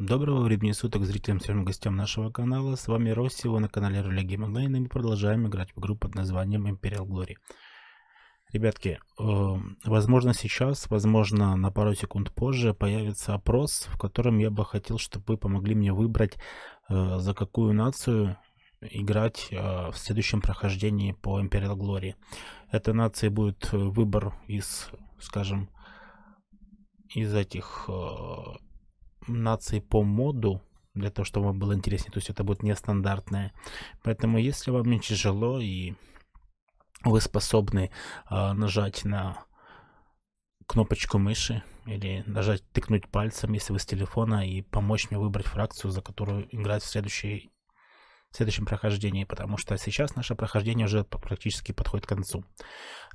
Доброго времени суток зрителям, всем гостям нашего канала. С вами Росси, на канале Руля Гейм Онлайн, и мы продолжаем играть в игру под названием Imperial Glory. Ребятки, эм, возможно сейчас, возможно на пару секунд позже появится опрос, в котором я бы хотел, чтобы вы помогли мне выбрать, э, за какую нацию играть э, в следующем прохождении по Imperial Glory. Эта нация будет э, выбор из, скажем, из этих нации по моду, для того, чтобы вам было интереснее, то есть это будет нестандартное. Поэтому, если вам не тяжело и вы способны э, нажать на кнопочку мыши или нажать, тыкнуть пальцем, если вы с телефона, и помочь мне выбрать фракцию, за которую играть в следующей в следующем прохождении, потому что сейчас наше прохождение уже практически подходит к концу.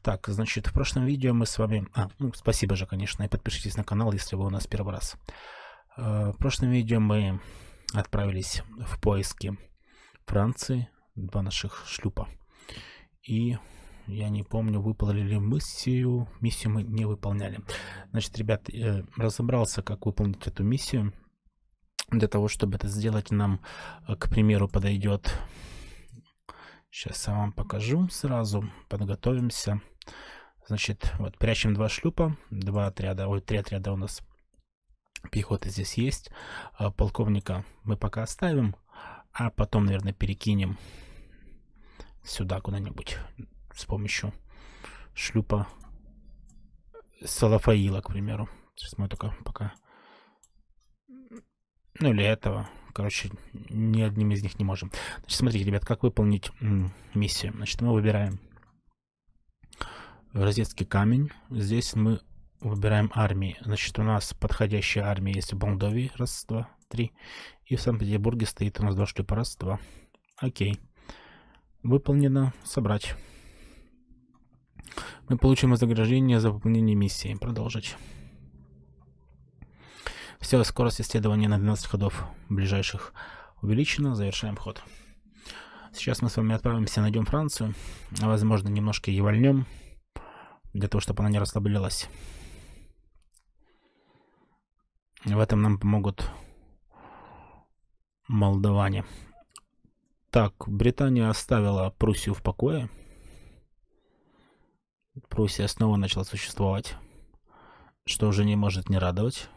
Так, значит, в прошлом видео мы с вами... А, ну, спасибо же, конечно, и подпишитесь на канал, если вы у нас первый раз. А, в прошлом видео мы отправились в поиски Франции, два наших шлюпа. И я не помню, выполнили ли миссию. Миссию мы не выполняли. Значит, ребят, э, разобрался, как выполнить эту миссию. Для того, чтобы это сделать, нам, э, к примеру, подойдет... Сейчас я вам покажу сразу. Подготовимся. Значит, вот прячем два шлюпа, два отряда, ой, три отряда у нас Пехота здесь есть. А, полковника мы пока оставим. А потом, наверное, перекинем сюда куда-нибудь с помощью шлюпа Салафаила, к примеру. Сейчас мы только пока... Ну или этого. Короче, ни одним из них не можем. Значит, смотрите, ребят, как выполнить миссию. Значит, мы выбираем розетский камень. Здесь мы выбираем армии. Значит, у нас подходящая армия есть в Болдове, Раз, два, три. И в Санкт-Петербурге стоит у нас два шлюпа. Раз, два. Окей. Выполнено. Собрать. Мы получим вознаграждение за выполнение миссии. Продолжить. Все, скорость исследования на 12 ходов ближайших увеличена. Завершаем ход. Сейчас мы с вами отправимся, найдем Францию. Возможно, немножко ее вольнем, для того, чтобы она не расслаблялась. В этом нам помогут молдаване. Так, Британия оставила Пруссию в покое. Пруссия снова начала существовать, что уже не может не радовать.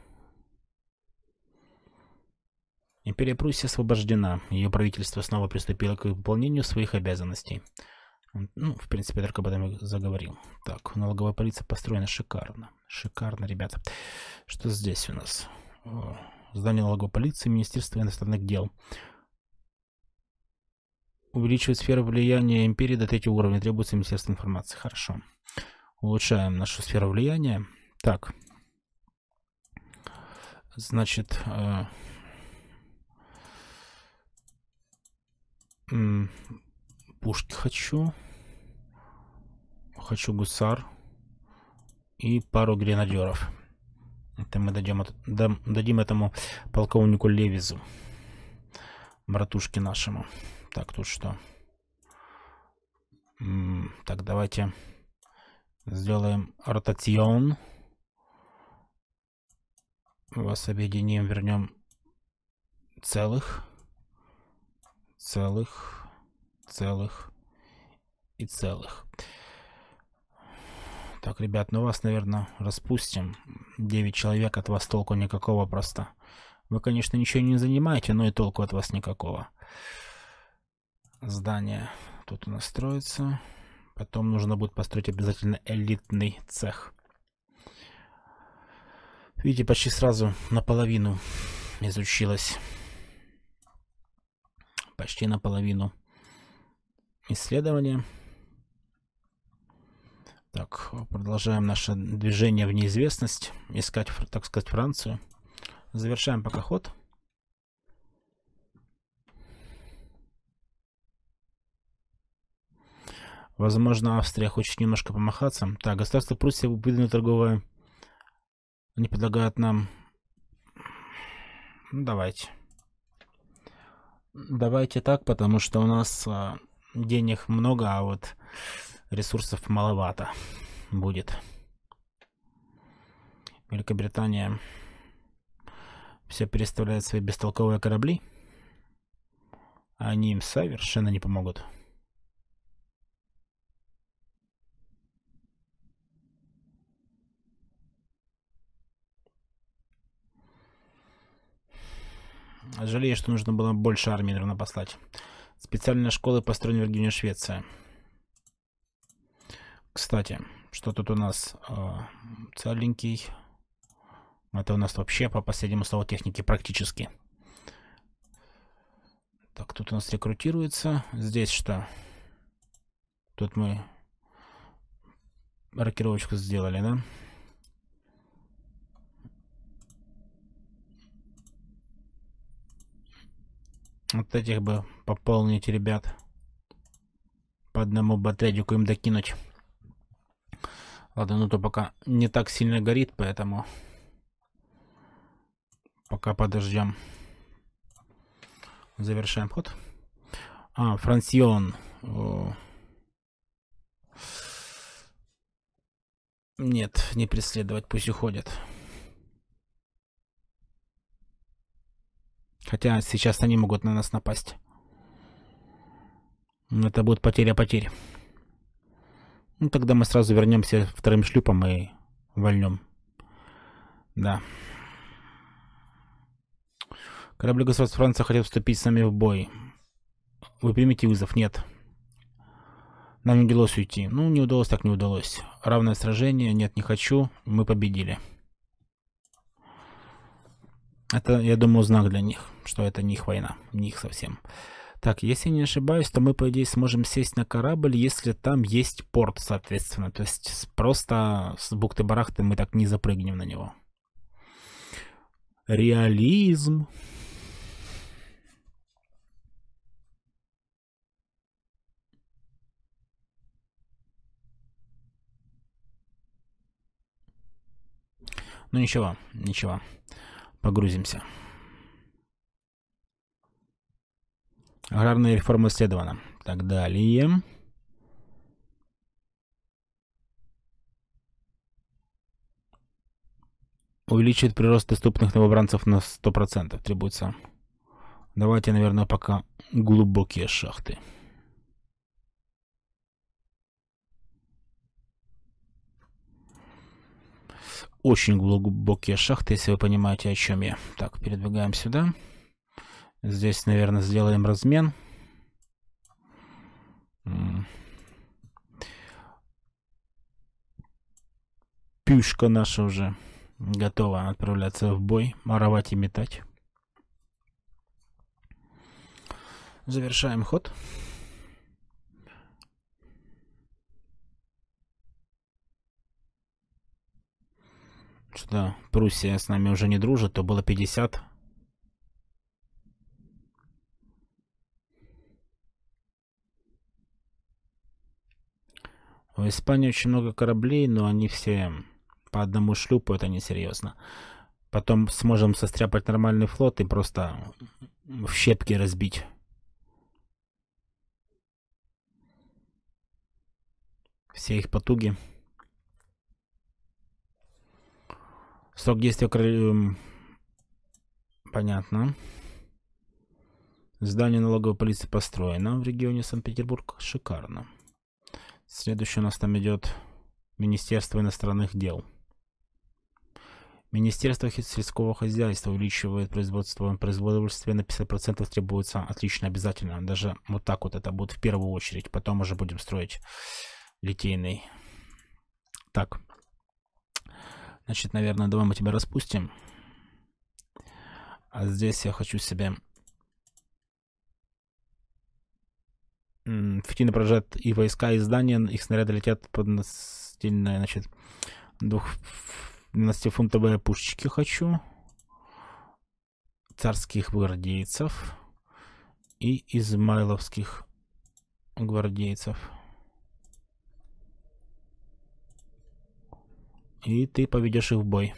Империя Пруссия освобождена, ее правительство снова приступило к выполнению своих обязанностей – ну, в принципе, только об этом и заговорил. Так, налоговая полиция построена шикарно. Шикарно, ребята. Что здесь у нас? здание налоговой полиции, Министерство иностранных дел. Увеличивает сферу влияния империи до третьего уровня. Требуется Министерство информации. Хорошо. Улучшаем нашу сферу влияния. Так. Значит... Э, пушки хочу. Хочу гусар. И пару гренадеров. Это мы дадим, дадим этому полковнику Левизу. Братушке нашему. Так, тут что? так, давайте сделаем ротацион. Вас объединим, вернем целых. Целых целых и целых. Так, ребят, ну вас, наверное, распустим. 9 человек, от вас толку никакого просто. Вы, конечно, ничего не занимаете, но и толку от вас никакого. Здание тут у нас строится. Потом нужно будет построить обязательно элитный цех. Видите, почти сразу наполовину изучилось, Почти наполовину исследование. Так, продолжаем наше движение в неизвестность, искать, так сказать, Францию. Завершаем пока ход. Возможно, Австрия хочет немножко помахаться. Так, государство Пруссия выдвинуло торговое. Они предлагают нам... Ну, давайте. Давайте так, потому что у нас а, денег много, а вот ресурсов маловато будет. Великобритания все переставляет свои бестолковые корабли. они им совершенно не помогут. Жалею, что нужно было больше армии, наверное, послать специальной школы в Струнвергению Швеция. Кстати, что тут у нас э, целенький. Это у нас вообще по последнему слову техники практически. Так, тут у нас рекрутируется. Здесь что? Тут мы рокировочку сделали, да? Вот этих бы пополнить, ребят. По одному батредику им докинуть. Ладно, ну то пока не так сильно горит, поэтому пока подождем. Завершаем ход. А, Франсион. Нет, не преследовать, пусть уходит. Хотя сейчас они могут на нас напасть. Это будет потеря потерь. Ну, тогда мы сразу вернемся вторым шлюпом и вольнем. Да. Корабль государства Франции хотят вступить с нами в бой. Вы примете вызов? Нет. Нам не удалось уйти. Ну, не удалось, так не удалось. Равное сражение. Нет, не хочу. Мы победили. Это, я думаю, знак для них, что это не их война, не их совсем. Так, если не ошибаюсь, то мы, по идее, сможем сесть на корабль, если там есть порт, соответственно. То есть просто с бухты-барахты мы так не запрыгнем на него. Реализм. Ну ничего, ничего. Погрузимся. Аграрная реформа исследована. Так далее. увеличит прирост доступных новобранцев на 100%. Требуется. Давайте, наверное, пока глубокие шахты. очень глубокие шахты, если вы понимаете, о чем я. Так, передвигаем сюда. Здесь, наверное, сделаем размен. Пюшка наша уже готова отправляться в бой, маровать и метать. Завершаем ход. что-то Пруссия с нами уже не дружит, то было 50. У Испании очень много кораблей, но они все по одному шлюпу, это несерьезно. Потом сможем состряпать нормальный флот и просто в щепки разбить. Все их потуги. Срок действия... Эм, понятно. Здание налоговой полиции построено в регионе Санкт-Петербург. Шикарно. Следующее у нас там идет Министерство иностранных дел. Министерство сельского хозяйства увеличивает производство Производство на 50%, требуется отлично обязательно. Даже вот так вот это будет в первую очередь, потом уже будем строить литейный. Так, Значит, наверное, давай мы тебя распустим. А здесь я хочу себе... Фитины поражают и войска, и здания. Их снаряды летят под настильное, значит, двух 12-фунтовые пушечки хочу. Царских гвардейцев. И измайловских гвардейцев. и ты поведешь их в бой.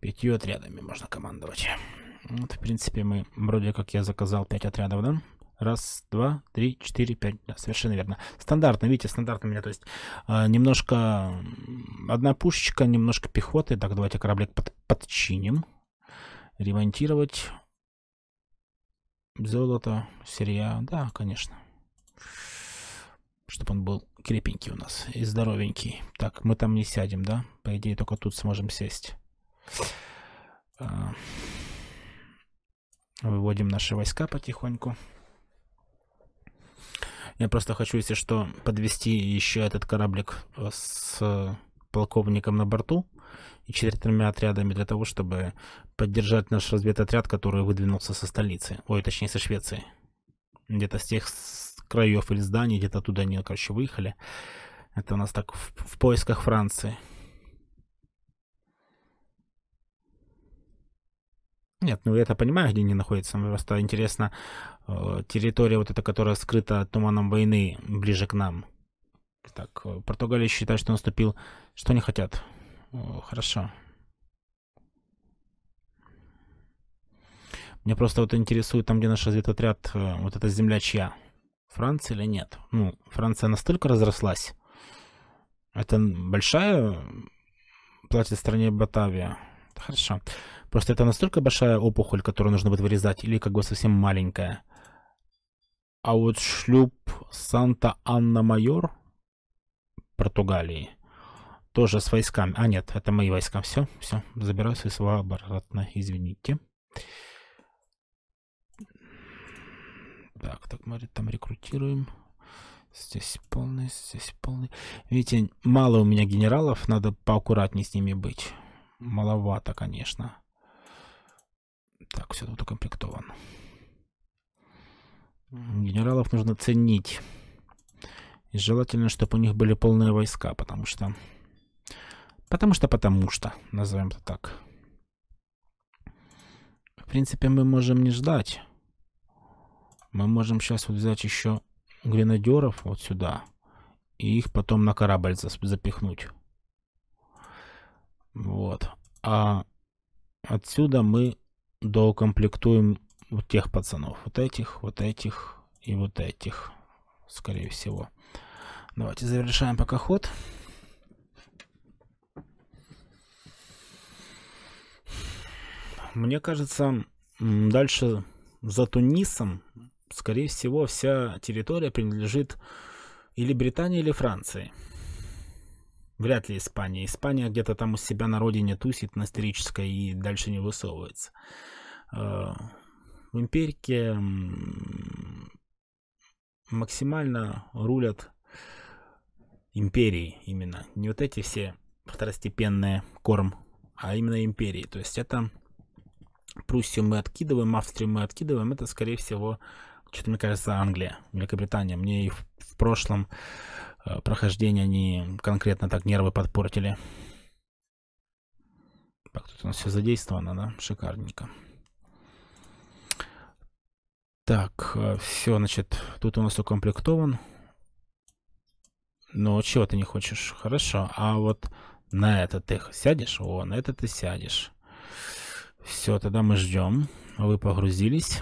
Пятью отрядами можно командовать. Вот, в принципе, мы вроде как я заказал пять отрядов, да? Раз, два, три, четыре, пять. Да, совершенно верно. Стандартно, видите, стандартно у меня. То есть э, немножко одна пушечка, немножко пехоты. Так, давайте кораблик под, подчиним. Ремонтировать золото, сырья. Да, конечно. Чтобы он был крепенький у нас и здоровенький. Так, мы там не сядем, да? По идее, только тут сможем сесть. А, выводим наши войска потихоньку. Я просто хочу, если что, подвести еще этот кораблик с э, полковником на борту и четырьмя отрядами для того, чтобы поддержать наш разведотряд, который выдвинулся со столицы, ой, точнее, со Швеции. Где-то с тех краев или зданий, где-то оттуда они, короче, выехали. Это у нас так в, в поисках Франции. Нет, ну я это понимаю, где они находятся. Мне просто интересно, э, территория вот эта, которая скрыта туманом войны ближе к нам. Так, э, Португалия считает, что наступил... Что они хотят? Хорошо. Мне просто вот интересует, там, где наш разведотряд, э, вот эта земля чья? Франция или нет? Ну, Франция настолько разрослась. Это большая платит стране Батавия. Хорошо. Просто это настолько большая опухоль, которую нужно будет вырезать, или как бы совсем маленькая. А вот шлюп Санта-Анна-Майор Португалии – тоже с войсками. А, нет, это мои войска. Все, все. Забираю свои слова обратно. Извините. Так, так мы там рекрутируем. Здесь полный, здесь полный. Видите, мало у меня генералов. Надо поаккуратнее с ними быть. Маловато, конечно. Так, все тут укомплектовано. Генералов нужно ценить. И желательно, чтобы у них были полные войска, потому что Потому что потому что, назовем это так. В принципе, мы можем не ждать. Мы можем сейчас вот взять еще гренадеров вот сюда. И их потом на корабль запихнуть. Вот. А отсюда мы доукомплектуем вот тех пацанов. Вот этих, вот этих и вот этих, скорее всего. Давайте завершаем пока ход. мне кажется, дальше за Тунисом, скорее всего, вся территория принадлежит или Британии, или Франции. Вряд ли Испания. Испания где-то там у себя на родине тусит, на исторической, и дальше не высовывается. Э, в империке максимально рулят империи именно. Не вот эти все второстепенные корм, а именно империи. То есть это Пруссию мы откидываем, Австрию мы откидываем. Это, скорее всего, что-то, мне кажется, Англия, Великобритания. Мне и в, прошлом э, прохождении они конкретно так нервы подпортили. Так, тут у нас все задействовано, да? Шикарненько. Так, э, все, значит, тут у нас укомплектован. Ну, чего ты не хочешь? Хорошо. А вот на этот ты сядешь? О, на этот ты сядешь. Все, тогда мы ждем. Вы погрузились.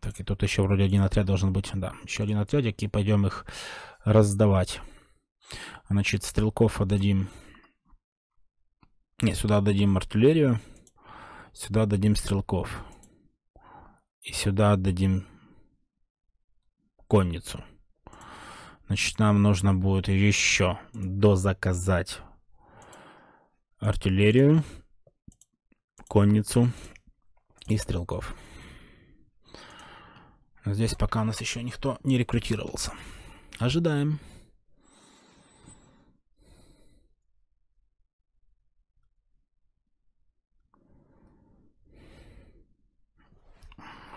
Так, и тут еще вроде один отряд должен быть. Да, еще один отрядик, и пойдем их раздавать. Значит, стрелков отдадим. Не, сюда отдадим артиллерию. Сюда отдадим стрелков. И сюда отдадим конницу. Значит, нам нужно будет еще дозаказать артиллерию, конницу и стрелков. Здесь пока у нас еще никто не рекрутировался. Ожидаем.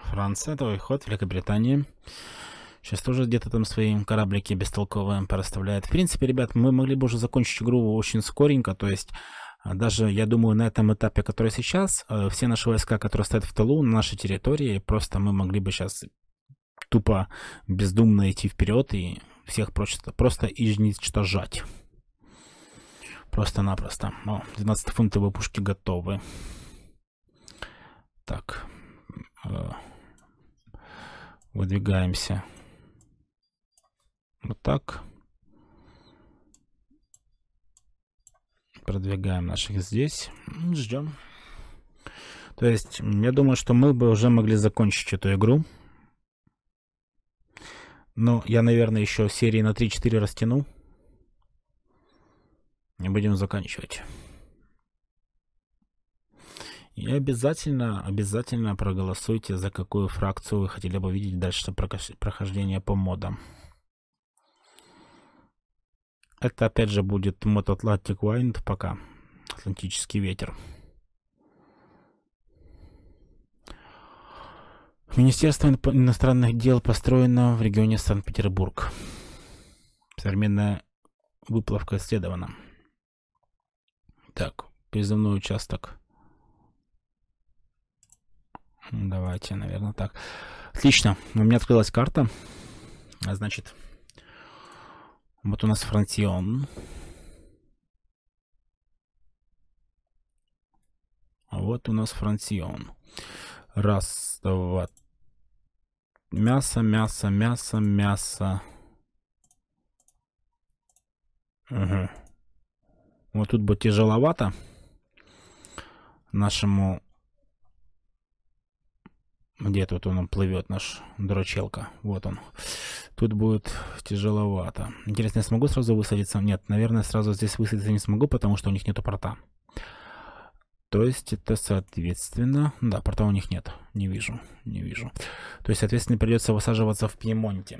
Франция, твой ход, Великобритания. Сейчас тоже где-то там свои кораблики бестолковые проставляет. В принципе, ребят, мы могли бы уже закончить игру очень скоренько, то есть... А, даже, я думаю, на этом этапе, который сейчас, э, все наши войска, которые стоят в тылу, на нашей территории, просто мы могли бы сейчас тупо, бездумно идти вперед и всех просто, просто изничтожать. Просто-напросто. О, 12-фунтовые пушки готовы. Так. Э, выдвигаемся. Вот так. Продвигаем наших здесь. Ждем. То есть, я думаю, что мы бы уже могли закончить эту игру. Но я, наверное, еще серии на 3-4 растяну. И будем заканчивать. И обязательно, обязательно проголосуйте, за какую фракцию вы хотели бы видеть дальше прохождение по модам. Это опять же будет Mad Atlantic Wind пока. Атлантический ветер. Министерство иностранных дел построено в регионе Санкт-Петербург. Современная выплавка исследована. Так, призывной участок. Давайте, наверное, так. Отлично. У меня открылась карта. А, значит, вот у нас фронтион. А вот у нас фронтион. Раз, два. Мясо, мясо, мясо, мясо. Угу. Вот тут бы тяжеловато нашему... Где тут он плывет, наш дрочелка? Вот он. Тут будет тяжеловато. Интересно, я смогу сразу высадиться? Нет, наверное, сразу здесь высадиться не смогу, потому что у них нету порта. То есть это соответственно... Да, порта у них нет. Не вижу, не вижу. То есть, соответственно, придется высаживаться в Пьемонте.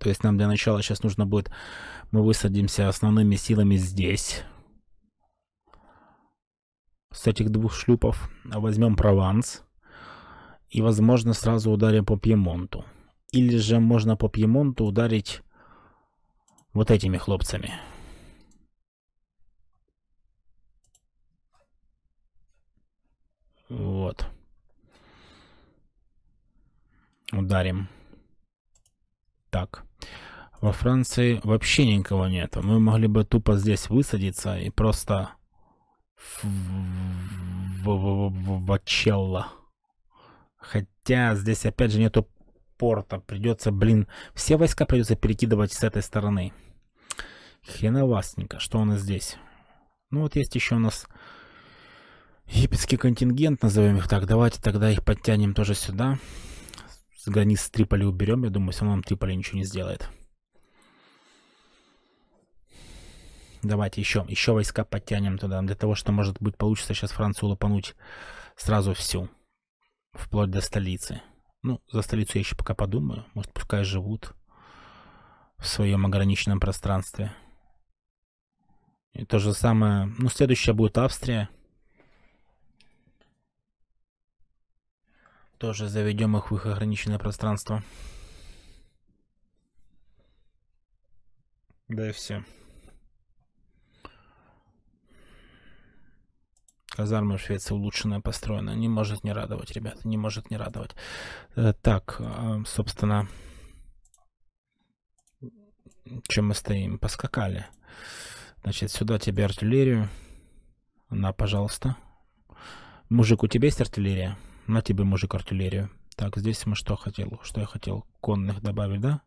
То есть нам для начала сейчас нужно будет... Мы высадимся основными силами здесь. С этих двух шлюпов возьмем Прованс. И, возможно, сразу ударим по Пьемонту. Или же можно по Пьемонту ударить вот этими хлопцами. Вот. Ударим. Так. Во Франции вообще никого нет. Мы могли бы тупо здесь высадиться и просто в Вачелла. Хотя здесь опять же нету порта. Придется, блин, все войска придется перекидывать с этой стороны. Хреновасненько, что у нас здесь? Ну вот есть еще у нас египетский контингент, назовем их так. Давайте тогда их подтянем тоже сюда. С с Триполи уберем. Я думаю, все равно нам Триполи ничего не сделает. Давайте еще, еще войска подтянем туда, для того, что, может быть, получится сейчас Францию лопануть сразу всю, вплоть до столицы. Ну, за столицу я еще пока подумаю. Может, пускай живут в своем ограниченном пространстве. И то же самое. Ну, следующая будет Австрия. Тоже заведем их в их ограниченное пространство. Да и все. казармы в Швеции улучшенная построена. Не может не радовать, ребята, не может не радовать. Э, так, а, собственно, чем мы стоим? Поскакали. Значит, сюда тебе артиллерию. На, пожалуйста. Мужик, у тебя есть артиллерия? На тебе, мужик, артиллерию. Так, здесь мы что хотел? Что я хотел? Конных добавить, да?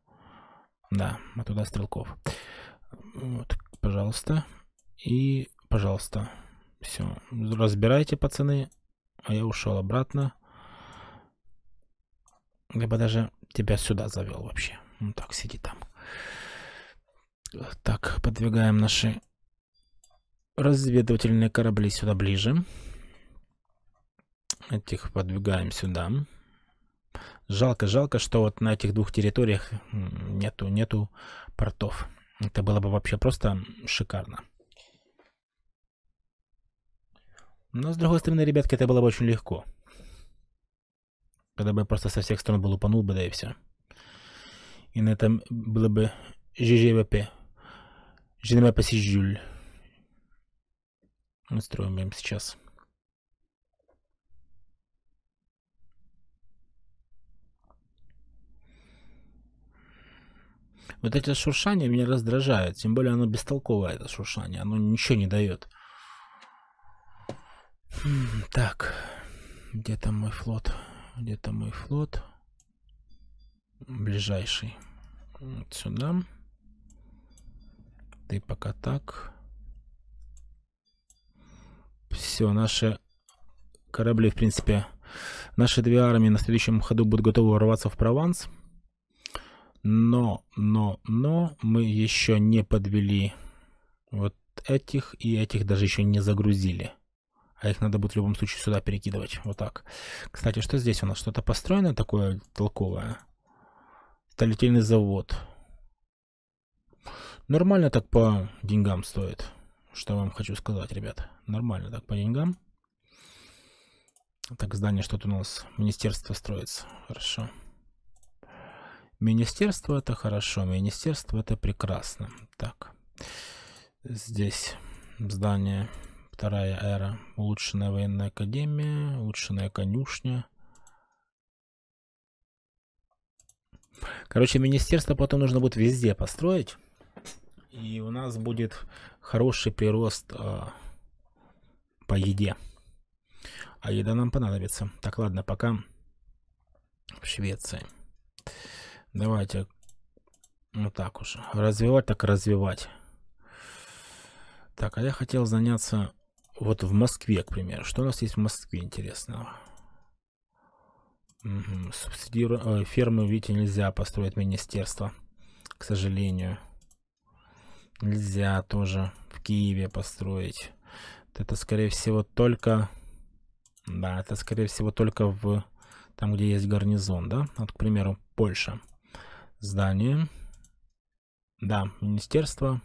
Да, а туда стрелков. Вот, пожалуйста. И, пожалуйста, все, разбирайте, пацаны. А я ушел обратно. Я бы даже тебя сюда завел вообще. Ну так, сиди там. Так, подвигаем наши разведывательные корабли сюда ближе. Этих подвигаем сюда. Жалко, жалко, что вот на этих двух территориях нету, нету портов. Это было бы вообще просто шикарно. Но, с другой стороны, ребятки, это было бы очень легко. Когда бы я просто со всех сторон был упанул бы, да и все. И на этом было бы ЖЖВП. ЖНМ Пассижюль. Устроим им сейчас. Вот это шуршание меня раздражает, тем более оно бестолковое, это шуршание, оно ничего не дает. Так, где там мой флот? Где там мой флот? Ближайший. Вот сюда. Ты пока так. Все, наши корабли, в принципе, наши две армии на следующем ходу будут готовы ворваться в Прованс. Но, но, но мы еще не подвели вот этих и этих даже еще не загрузили а их надо будет в любом случае сюда перекидывать, вот так. Кстати, что здесь у нас? Что-то построено такое толковое? Столетельный завод. Нормально так по деньгам стоит, что вам хочу сказать, ребят. Нормально так по деньгам. Так, здание что-то у нас, министерство строится, хорошо. Министерство это хорошо, министерство это прекрасно. Так, здесь здание... Вторая эра. Улучшенная военная академия, улучшенная конюшня. Короче, министерство потом нужно будет везде построить. И у нас будет хороший прирост э, по еде. А еда нам понадобится. Так, ладно, пока в Швеции. Давайте вот так уж. Развивать так развивать. Так, а я хотел заняться вот в Москве, к примеру, что у нас есть в Москве интересного? Угу. Субсидиру... Э, фермы, видите, нельзя построить министерство, к сожалению. Нельзя тоже в Киеве построить. Это, скорее всего, только... Да, это, скорее всего, только в... Там, где есть гарнизон, да? Вот, к примеру, Польша. Здание. Да, министерство.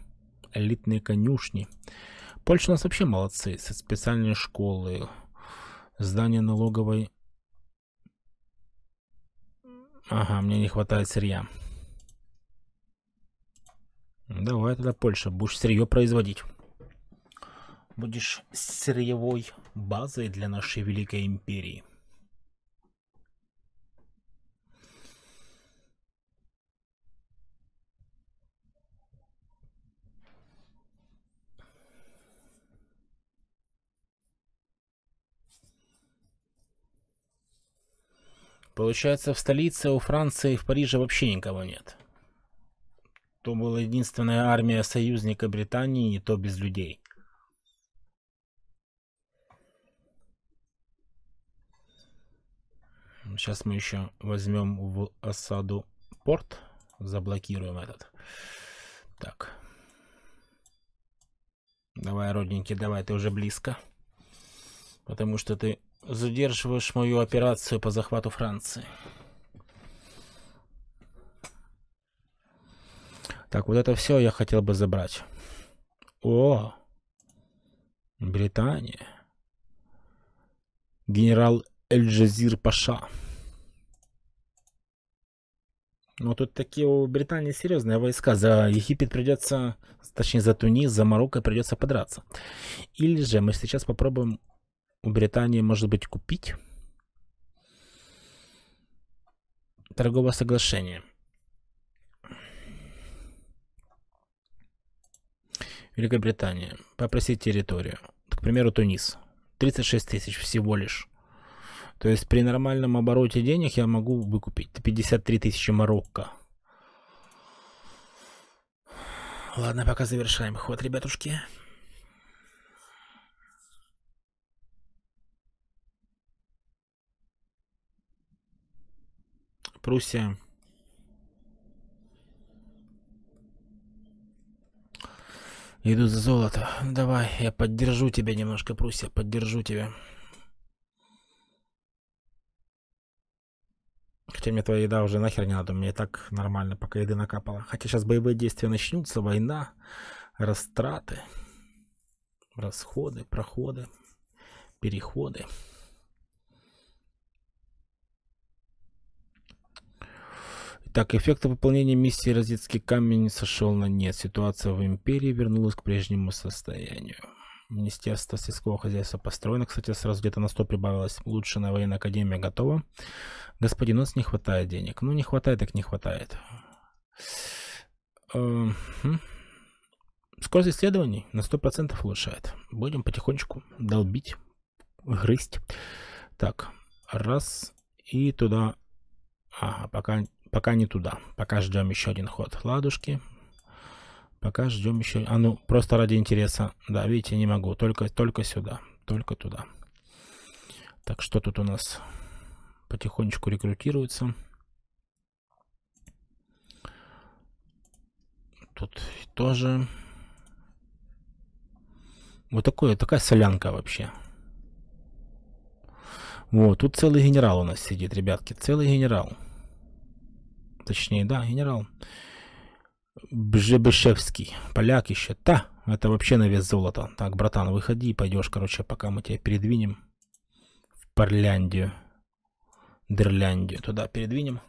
Элитные конюшни. Польша у нас вообще молодцы. Специальные школы, здание налоговой. Ага, мне не хватает сырья. Давай тогда Польша, будешь сырье производить. Будешь сырьевой базой для нашей великой империи. Получается, в столице у Франции в Париже вообще никого нет. То была единственная армия союзника Британии, и то без людей. Сейчас мы еще возьмем в осаду порт. Заблокируем этот. Так. Давай, родненький, давай, ты уже близко. Потому что ты задерживаешь мою операцию по захвату Франции. Так, вот это все я хотел бы забрать. О, Британия. Генерал Эль-Джазир Паша. Ну тут такие у Британии серьезные войска. За Египет придется, точнее за Тунис, за Марокко придется подраться. Или же мы сейчас попробуем у Британии, может быть, купить торговое соглашение. Великобритания. Попросить территорию. К примеру, Тунис. 36 тысяч всего лишь. То есть при нормальном обороте денег я могу выкупить 53 тысячи Марокко. Ладно, пока завершаем ход, ребятушки. Пруссия. Иду за золото. Давай, я поддержу тебя немножко, Пруссия, поддержу тебя. Хотя мне твоя еда уже нахер не надо, мне так нормально, пока еды накапало. Хотя сейчас боевые действия начнутся, война, растраты, расходы, проходы, переходы. Так, эффекта выполнения миссии «Розетский камень» сошел на нет. Ситуация в империи вернулась к прежнему состоянию. Министерство сельского хозяйства построено. Кстати, сразу где-то на 100 прибавилось. Улучшенная военная академия готова. Господин, у нас не хватает денег. Ну, не хватает, так не хватает. Эм, хм. Скорость исследований на 100% улучшает. Будем потихонечку долбить, грызть. Так, раз и туда. Ага, пока пока не туда. Пока ждем еще один ход ладушки. Пока ждем еще... А ну, просто ради интереса. Да, видите, не могу. Только, только сюда. Только туда. Так, что тут у нас? Потихонечку рекрутируется. Тут тоже... Вот такое, такая солянка вообще. Вот, тут целый генерал у нас сидит, ребятки. Целый генерал точнее, да, генерал Бжебышевский, поляк еще, та, это вообще на вес золота. Так, братан, выходи, пойдешь, короче, пока мы тебя передвинем в Парляндию, Дерляндию, туда передвинем.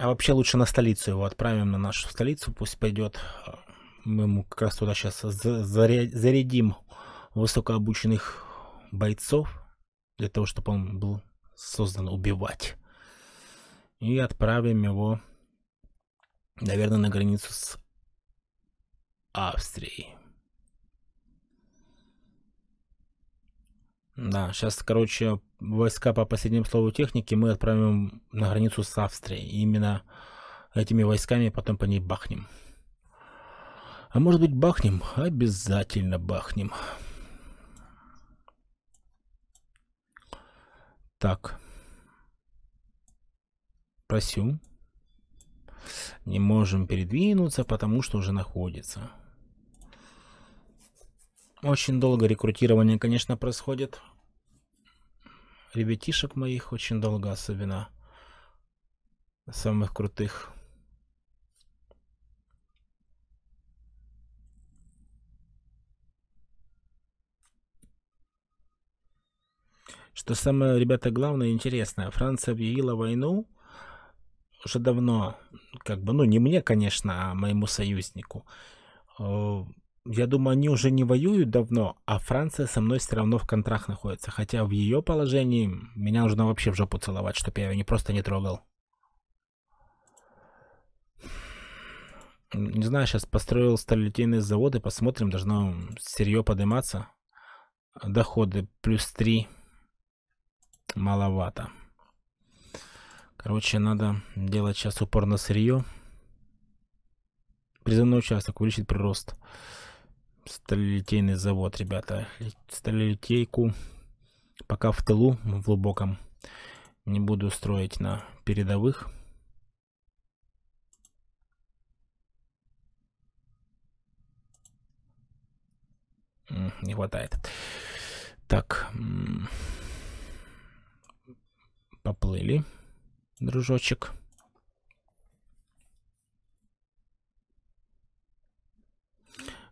А вообще лучше на столицу его отправим, на нашу столицу, пусть пойдет. Мы ему как раз туда сейчас зарядим высокообученных бойцов, для того, чтобы он был создан убивать и отправим его, наверное, на границу с Австрией. Да, сейчас, короче, войска по последнему слову техники мы отправим на границу с Австрией. И именно этими войсками потом по ней бахнем. А может быть бахнем? Обязательно бахнем. Так спросю. Не можем передвинуться, потому что уже находится. Очень долго рекрутирование, конечно, происходит. Ребятишек моих очень долго, особенно самых крутых. Что самое, ребята, главное и интересное, Франция объявила войну уже давно, как бы, ну, не мне, конечно, а моему союзнику. Э, я думаю, они уже не воюют давно, а Франция со мной все равно в контракт находится. Хотя в ее положении меня нужно вообще в жопу целовать, чтобы я ее не просто не трогал. Не знаю, сейчас построил сталелитейные заводы, посмотрим, должно сырье подниматься. Доходы плюс 3. Маловато. Короче, надо делать сейчас упор на сырье. Призывной участок увеличит прирост. Сталелитейный завод, ребята. Сталелитейку пока в тылу, в глубоком. Не буду строить на передовых. Не хватает. Так. Поплыли дружочек.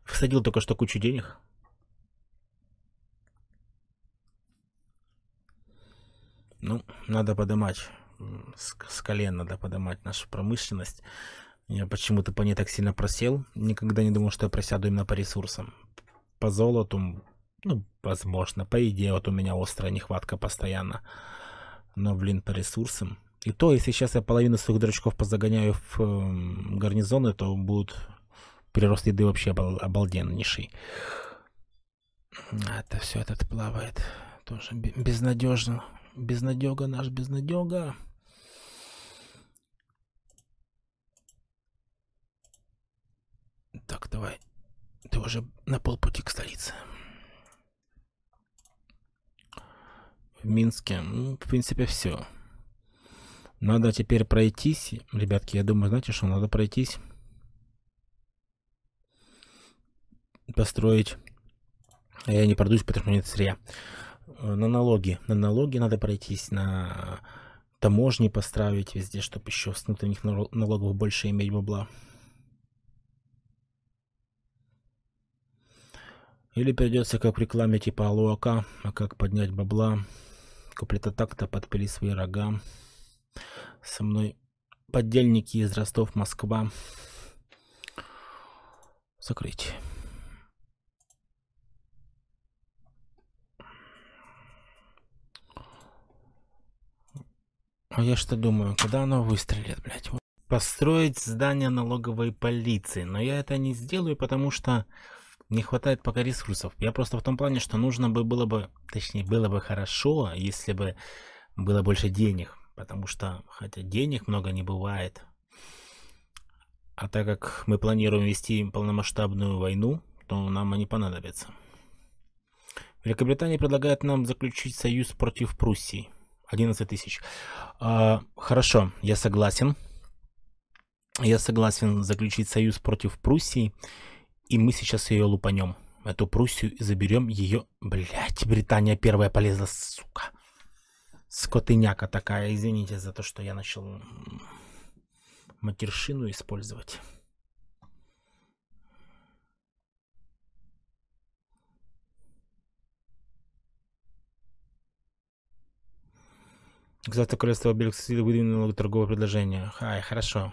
Всадил только что кучу денег. Ну, надо подымать С, с колен надо подымать нашу промышленность. Я почему-то по ней так сильно просел. Никогда не думал, что я просяду именно по ресурсам. По золоту, ну, возможно. По идее, вот у меня острая нехватка постоянно. Но, блин, по ресурсам и то, если сейчас я половину своих дурачков позагоняю в э, гарнизоны, то будут прирост еды вообще обал обалденнейший. Это все этот плавает. Тоже безнадежно. Безнадега наш, безнадега. Так, давай. Ты уже на полпути к столице. В Минске, ну, в принципе, все. Надо теперь пройтись. Ребятки, я думаю, знаете что, надо пройтись. Построить. А я не продаюсь, потому что мне сырья. Э, на налоги. На налоги надо пройтись, на таможни поставить везде, чтобы еще с внутренних налогов больше иметь бабла. Или придется как в рекламе типа Алуака, а как поднять бабла. Куплета так-то а подпили свои рога со мной поддельники из Ростов, Москва. Закрыть. А я что думаю, когда оно выстрелит, блядь? Построить здание налоговой полиции. Но я это не сделаю, потому что не хватает пока ресурсов. Я просто в том плане, что нужно бы было бы, точнее, было бы хорошо, если бы было больше денег потому что, хотя денег много не бывает, а так как мы планируем вести полномасштабную войну, то нам они понадобятся. Великобритания предлагает нам заключить союз против Пруссии. 11 тысяч. А, хорошо, я согласен. Я согласен заключить союз против Пруссии, и мы сейчас ее лупанем. Эту Пруссию и заберем ее... Блять, Британия первая полезла, сука скотыняка такая, извините за то, что я начал матершину использовать. Государство Королевства Белексида выдвинуло торговое предложение. Ай, хорошо.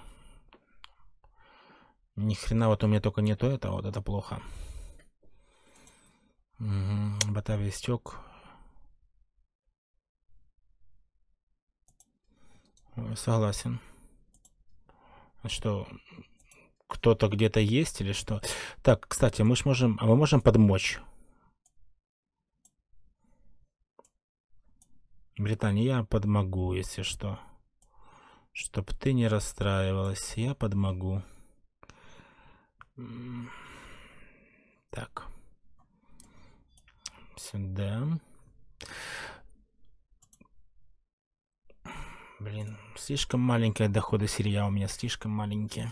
Ни хрена, вот у меня только не то это, вот это плохо. Угу. Батавий истек. Согласен. А что, кто-то где-то есть или что? Так, кстати, мы ж можем, а мы можем подмочь. Британия, я подмогу, если что. Чтоб ты не расстраивалась, я подмогу. Так. Сюда. Блин, слишком маленькие доходы сырья у меня, слишком маленькие.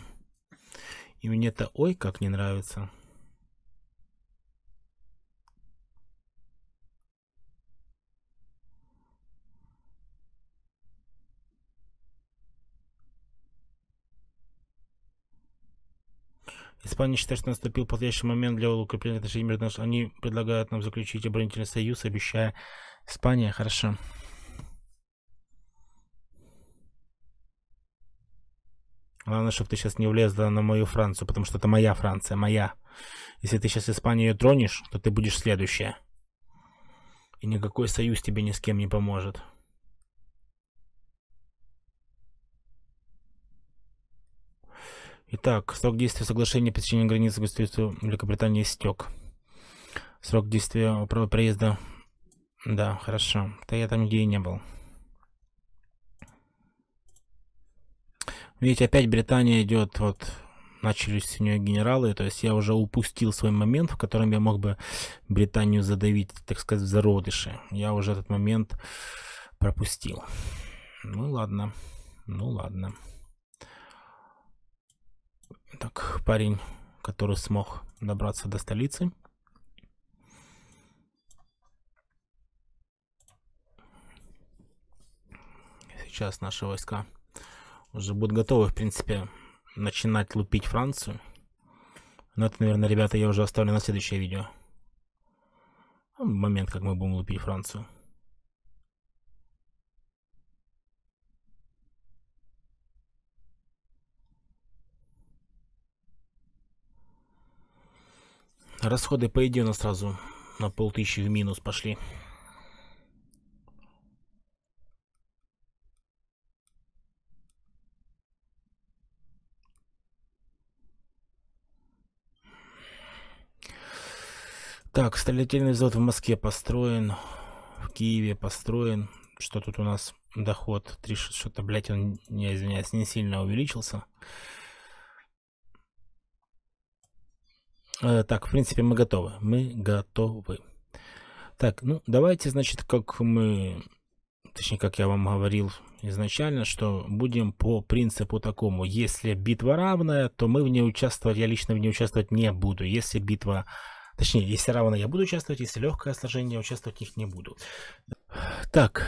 И мне это ой как не нравится. Испания считает, что наступил подходящий момент для укрепления отношений между нами. Они предлагают нам заключить оборонительный союз, обещая Испания. Хорошо. Главное, чтобы ты сейчас не влезла на мою Францию, потому что это моя Франция, моя. Если ты сейчас Испанию тронешь, то ты будешь следующая. И никакой союз тебе ни с кем не поможет. Итак, срок действия соглашения по течению границы государства Великобритании истек. Срок действия права проезда... Да, хорошо. Да я там где и не был. Ведь опять Британия идет, вот начались у нее генералы, то есть я уже упустил свой момент, в котором я мог бы Британию задавить, так сказать, в зародыше. Я уже этот момент пропустил. Ну ладно, ну ладно. Так, парень, который смог добраться до столицы. Сейчас наши войска уже будут готовы, в принципе, начинать лупить Францию. Но это, наверное, ребята, я уже оставлю на следующее видео. Ну, момент, как мы будем лупить Францию. Расходы по идее у нас сразу на полтысячи в минус пошли. Так, строительный завод в Москве построен, в Киеве построен. Что тут у нас? Доход 3 что-то, блядь, он, я извиняюсь, не сильно увеличился. Э, так, в принципе, мы готовы. Мы готовы. Так, ну, давайте, значит, как мы, точнее, как я вам говорил изначально, что будем по принципу такому, если битва равная, то мы в ней участвовать, я лично в ней участвовать не буду. Если битва равная, Точнее, если равно, я буду участвовать, если легкое сложение, я участвовать в них не буду. Так,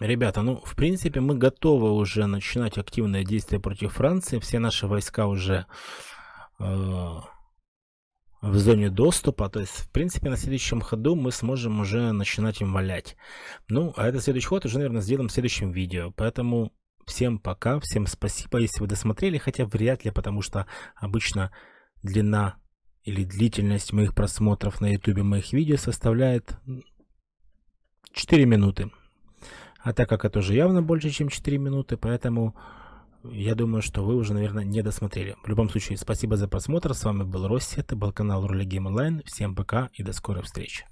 Ребята, ну, в принципе, мы готовы уже начинать активное действие против Франции. Все наши войска уже э, в зоне доступа. То есть, в принципе, на следующем ходу мы сможем уже начинать им валять. Ну, а это следующий ход уже, наверное, сделаем в следующем видео. Поэтому всем пока, всем спасибо, если вы досмотрели. Хотя вряд ли, потому что обычно длина или длительность моих просмотров на ютубе моих видео составляет 4 минуты. А так как это уже явно больше, чем 4 минуты, поэтому я думаю, что вы уже, наверное, не досмотрели. В любом случае, спасибо за просмотр. С вами был Росси, это был канал Рули Гейм Онлайн. Всем пока и до скорой встречи.